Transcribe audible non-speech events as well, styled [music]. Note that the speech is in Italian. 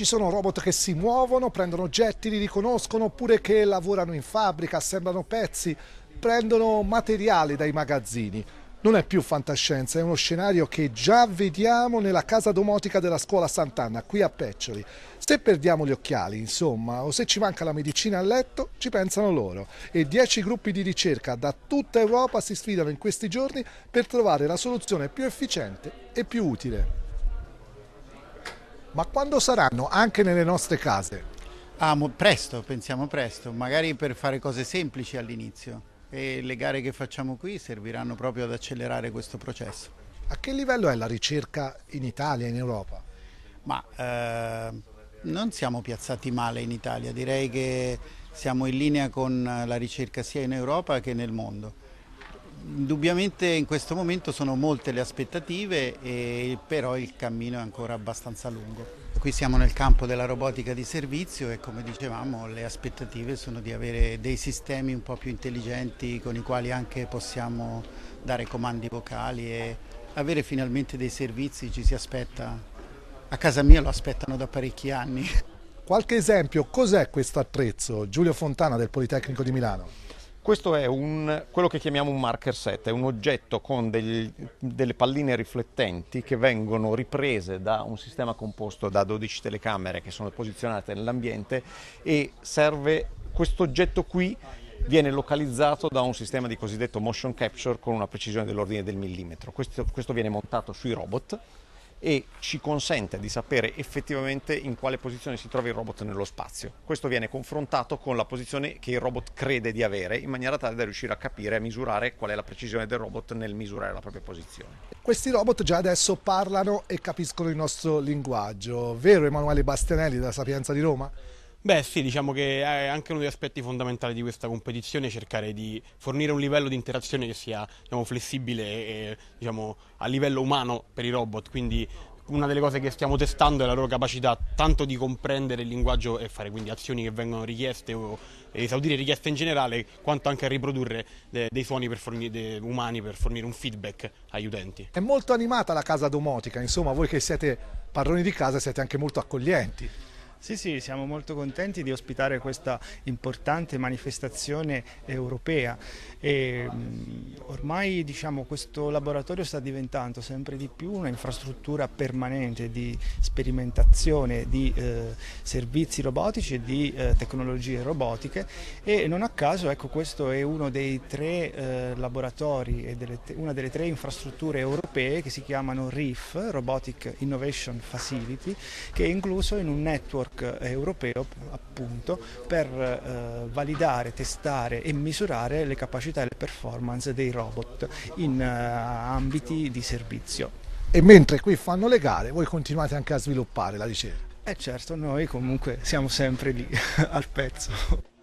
Ci sono robot che si muovono, prendono oggetti, li riconoscono oppure che lavorano in fabbrica, assemblano pezzi, prendono materiali dai magazzini. Non è più fantascienza, è uno scenario che già vediamo nella casa domotica della scuola Sant'Anna, qui a Peccioli. Se perdiamo gli occhiali, insomma, o se ci manca la medicina a letto, ci pensano loro. E dieci gruppi di ricerca da tutta Europa si sfidano in questi giorni per trovare la soluzione più efficiente e più utile ma quando saranno anche nelle nostre case? Ah, presto, pensiamo presto, magari per fare cose semplici all'inizio e le gare che facciamo qui serviranno proprio ad accelerare questo processo. A che livello è la ricerca in Italia e in Europa? Ma eh, non siamo piazzati male in Italia, direi che siamo in linea con la ricerca sia in Europa che nel mondo Indubbiamente in questo momento sono molte le aspettative, e, però il cammino è ancora abbastanza lungo. Qui siamo nel campo della robotica di servizio e come dicevamo le aspettative sono di avere dei sistemi un po' più intelligenti con i quali anche possiamo dare comandi vocali e avere finalmente dei servizi ci si aspetta. A casa mia lo aspettano da parecchi anni. Qualche esempio, cos'è questo attrezzo? Giulio Fontana del Politecnico di Milano. Questo è un, quello che chiamiamo un marker set, è un oggetto con del, delle palline riflettenti che vengono riprese da un sistema composto da 12 telecamere che sono posizionate nell'ambiente e serve questo oggetto qui viene localizzato da un sistema di cosiddetto motion capture con una precisione dell'ordine del millimetro. Questo, questo viene montato sui robot e ci consente di sapere effettivamente in quale posizione si trova il robot nello spazio. Questo viene confrontato con la posizione che il robot crede di avere in maniera tale da riuscire a capire e misurare qual è la precisione del robot nel misurare la propria posizione. Questi robot già adesso parlano e capiscono il nostro linguaggio, vero Emanuele Bastianelli della Sapienza di Roma? Beh sì, diciamo che è anche uno degli aspetti fondamentali di questa competizione cercare di fornire un livello di interazione che sia diciamo, flessibile e diciamo, a livello umano per i robot, quindi una delle cose che stiamo testando è la loro capacità tanto di comprendere il linguaggio e fare quindi azioni che vengono richieste o esaudire richieste in generale, quanto anche a riprodurre dei suoni per fornire, umani per fornire un feedback agli utenti. È molto animata la casa domotica, insomma voi che siete padroni di casa siete anche molto accoglienti. Sì, sì, siamo molto contenti di ospitare questa importante manifestazione europea e mm, ormai diciamo, questo laboratorio sta diventando sempre di più un'infrastruttura permanente di sperimentazione di eh, servizi robotici e di eh, tecnologie robotiche e non a caso ecco, questo è uno dei tre eh, laboratori e delle, una delle tre infrastrutture europee che si chiamano RIF, Robotic Innovation Facility, che è incluso in un network framework europeo appunto per eh, validare, testare e misurare le capacità e le performance dei robot in eh, ambiti di servizio. E mentre qui fanno le gare, voi continuate anche a sviluppare la ricerca. Eh certo, noi comunque siamo sempre lì [laughs] al pezzo.